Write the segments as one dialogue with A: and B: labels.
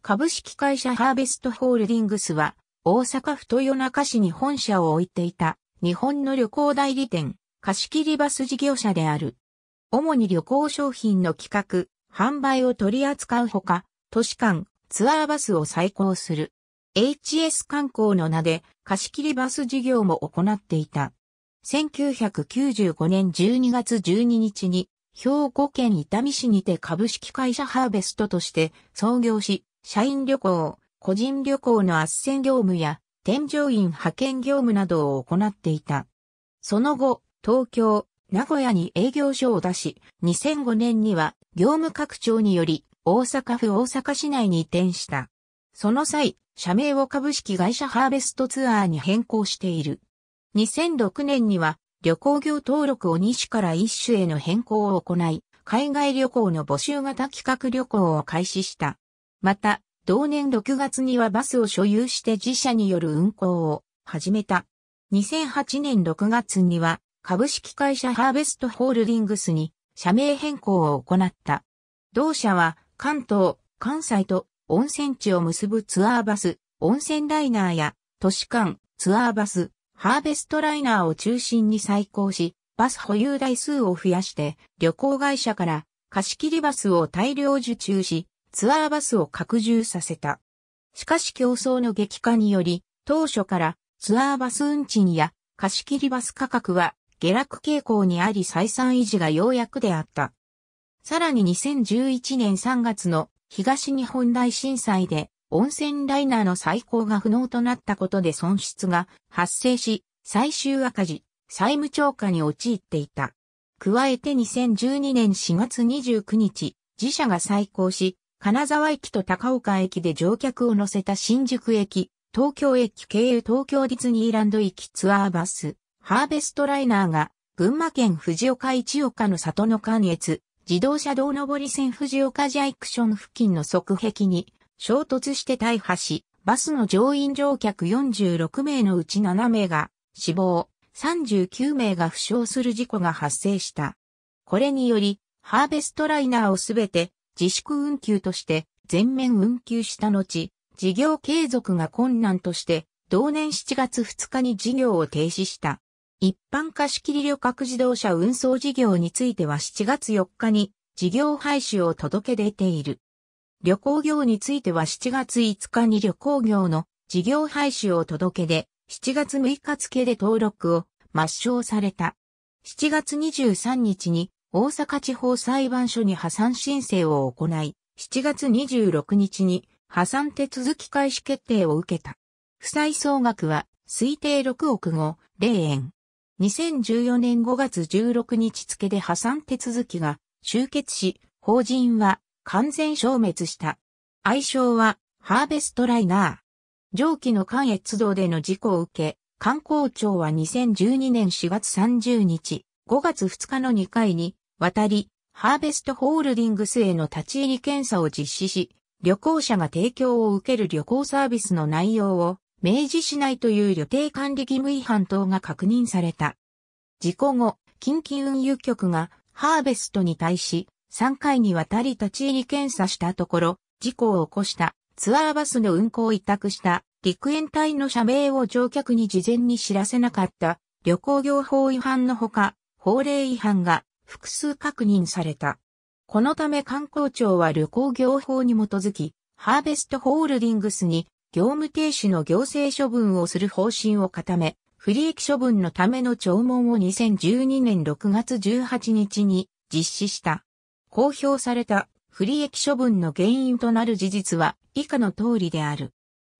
A: 株式会社ハーベストホールディングスは、大阪府豊中市に本社を置いていた、日本の旅行代理店、貸切バス事業者である。主に旅行商品の企画、販売を取り扱うほか、都市間、ツアーバスを再興する。HS 観光の名で貸切バス事業も行っていた。1995年12月12日に、兵庫県伊丹市にて株式会社ハーベストとして創業し、社員旅行、個人旅行の斡旋業務や、添乗員派遣業務などを行っていた。その後、東京、名古屋に営業所を出し、2005年には業務拡張により大阪府大阪市内に移転した。その際、社名を株式会社ハーベストツアーに変更している。2006年には旅行業登録を2種から1種への変更を行い、海外旅行の募集型企画旅行を開始した。また、同年6月にはバスを所有して自社による運行を始めた。2008年6月には株式会社ハーベストホールディングスに社名変更を行った。同社は関東、関西と温泉地を結ぶツアーバス、温泉ライナーや都市間、ツアーバス、ハーベストライナーを中心に再興し、バス保有台数を増やして旅行会社から貸し切りバスを大量受注し、ツアーバスを拡充させた。しかし競争の激化により、当初からツアーバス運賃や貸切バス価格は下落傾向にあり採算維持がようやくであった。さらに2011年3月の東日本大震災で温泉ライナーの再興が不能となったことで損失が発生し、最終赤字、債務超過に陥っていた。加えて2012年4月29日、自社が再興し、金沢駅と高岡駅で乗客を乗せた新宿駅、東京駅経由東京ディズニーランド行きツアーバス、ハーベストライナーが、群馬県藤岡市岡の里の関越、自動車道上り線藤岡ジャイクション付近の側壁に、衝突して大破し、バスの乗員乗客46名のうち7名が死亡、39名が負傷する事故が発生した。これにより、ハーベストライナーをすべて自粛運休として全面運休した後、事業継続が困難として、同年7月2日に事業を停止した。一般貸切旅客自動車運送事業については7月4日に事業廃止を届け出ている。旅行業については7月5日に旅行業の事業廃止を届け出、7月6日付で登録を抹消された。7月23日に大阪地方裁判所に破産申請を行い、7月26日に破産手続き開始決定を受けた。負債総額は推定6億5、0円。2014年5月16日付で破産手続きが終結し、法人は完全消滅した。愛称はハーベストライナー。上記の関越道での事故を受け、観光庁は2012年4月30日、5月2日の2回に、渡り、ハーベストホールディングスへの立ち入り検査を実施し、旅行者が提供を受ける旅行サービスの内容を明示しないという旅程管理義務違反等が確認された。事故後、近畿運輸局がハーベストに対し3回にわたり立ち入り検査したところ、事故を起こしたツアーバスの運行を委託した陸園隊の社名を乗客に事前に知らせなかった旅行業法違反のほか、法令違反が複数確認された。このため観光庁は旅行業法に基づき、ハーベストホールディングスに業務停止の行政処分をする方針を固め、不利益処分のための聴聞を2012年6月18日に実施した。公表された不利益処分の原因となる事実は以下の通りである。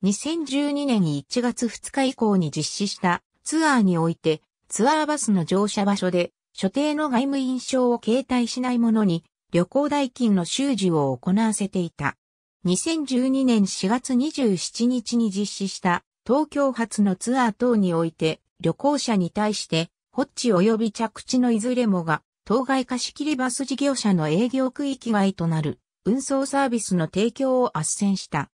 A: 2012年1月2日以降に実施したツアーにおいてツアーバスの乗車場所で、所定の外務印象を携帯しない者に、旅行代金の収受を行わせていた。2012年4月27日に実施した東京発のツアー等において旅行者に対してホッチ及び着地のいずれもが当該貸切バス事業者の営業区域外となる運送サービスの提供を斡旋した。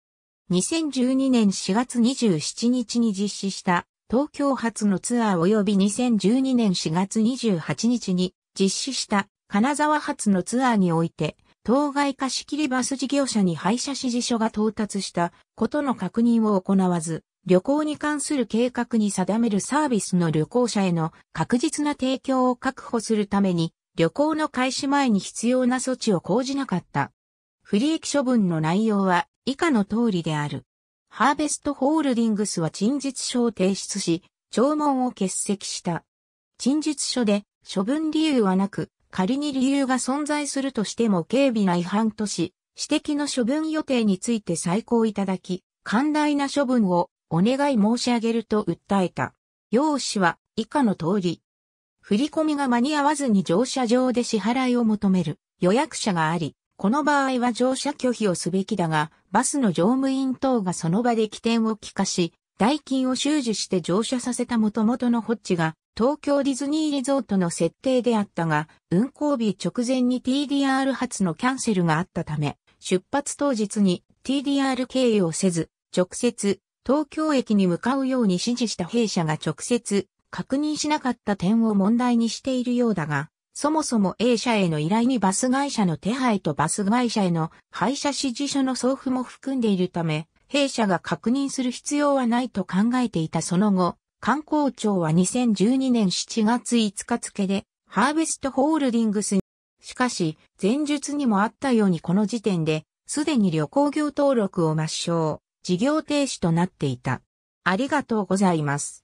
A: 2012年4月27日に実施した東京発のツアー及び2012年4月28日に実施した金沢発のツアーにおいて、当該貸し切りバス事業者に廃車指示書が到達したことの確認を行わず、旅行に関する計画に定めるサービスの旅行者への確実な提供を確保するために、旅行の開始前に必要な措置を講じなかった。不利益処分の内容は以下の通りである。ハーベストホールディングスは陳述書を提出し、聴聞を欠席した。陳述書で処分理由はなく、仮に理由が存在するとしても軽微な違反とし、指摘の処分予定について再考いただき、寛大な処分をお願い申し上げると訴えた。用紙は以下の通り。振り込みが間に合わずに乗車場で支払いを求める予約者があり、この場合は乗車拒否をすべきだが、バスの乗務員等がその場で起点を帰化し、代金を収受して乗車させた元々のホッチが、東京ディズニーリゾートの設定であったが、運行日直前に TDR 発のキャンセルがあったため、出発当日に TDR 経由をせず、直接東京駅に向かうように指示した弊社が直接確認しなかった点を問題にしているようだが、そもそも A 社への依頼にバス会社の手配とバス会社への配車指示書の送付も含んでいるため、弊社が確認する必要はないと考えていたその後、観光庁は2012年7月5日付で、ハーベストホールディングスに、しかし、前述にもあったようにこの時点で、すでに旅行業登録を抹消、事業停止となっていた。ありがとうございます。